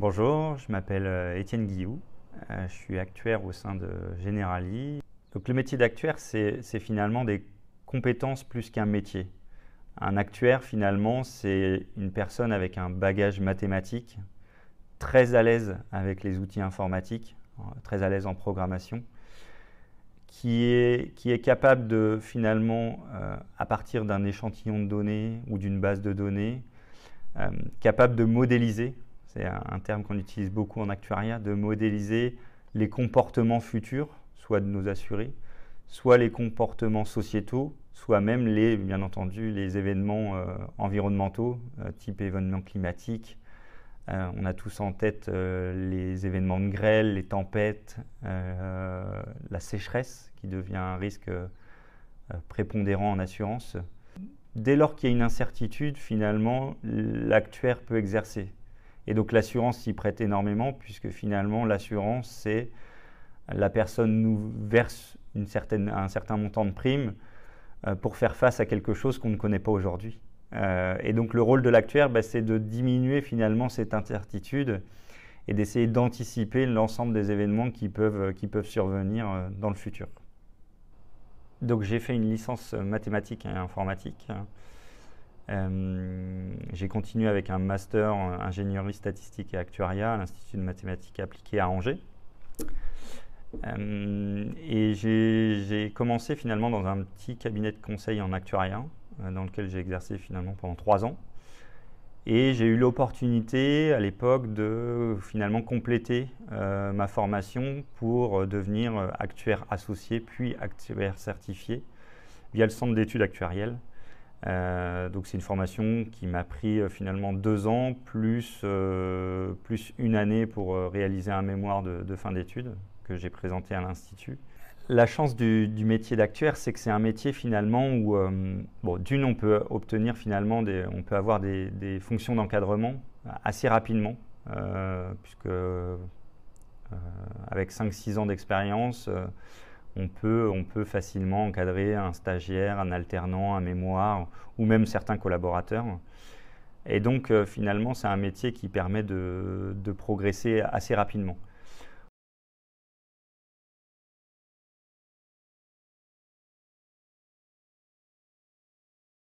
Bonjour, je m'appelle euh, Étienne Guillou, euh, je suis actuaire au sein de Generali. Donc le métier d'actuaire, c'est finalement des compétences plus qu'un métier. Un actuaire, finalement, c'est une personne avec un bagage mathématique, très à l'aise avec les outils informatiques, très à l'aise en programmation, qui est, capable de, finalement, euh, à partir d'un échantillon de données ou d'une base de données, capable de modéliser c'est un terme qu'on utilise beaucoup en actuariat, de modéliser les comportements futurs, soit de nos assurés, soit les comportements sociétaux, soit même les, bien entendu, les événements euh, environnementaux, euh, type événements climatiques. Euh, on a tous en tête les événements de grêle, les tempêtes, la sécheresse qui devient un risque prépondérant en assurance. Dès lors qu'il y a une incertitude, finalement, l'actuaire peut exercer et donc l'assurance s'y prête énormément puisque finalement l'assurance, c'est la personne nous verse un certain montant de prime euh, pour faire face à quelque chose qu'on ne connaît pas aujourd'hui. Euh, et donc le rôle de l'actuaire, bah, c'est de diminuer finalement cette incertitude et d'essayer d'anticiper l'ensemble des événements qui peuvent, qui peuvent survenir euh, dans le futur. Donc j'ai fait une licence mathématique et informatique. Hein, euh, j'ai continué avec un master en ingénierie statistique et actuaria à l'Institut de mathématiques appliquées à Angers. Euh, et j'ai commencé finalement dans un petit cabinet de conseil en actuariat, euh, dans lequel j'ai exercé finalement pendant trois ans. Et j'ai eu l'opportunité à l'époque de finalement compléter ma formation pour devenir actuaire associé puis actuaire certifié via le centre d'études actuarielles euh, donc c'est une formation qui m'a pris euh, finalement deux ans, plus, euh, plus une année pour réaliser un mémoire de, fin d'études que j'ai présenté à l'Institut. La chance du, métier d'actuaire, c'est que c'est un métier finalement où, d'une, on peut obtenir finalement, des, on peut avoir des, des fonctions d'encadrement assez rapidement, puisque avec 5-6 ans d'expérience, on peut, facilement encadrer un stagiaire, un alternant, un mémoire ou même certains collaborateurs. Et donc, euh, finalement, c'est un métier qui permet de progresser assez rapidement.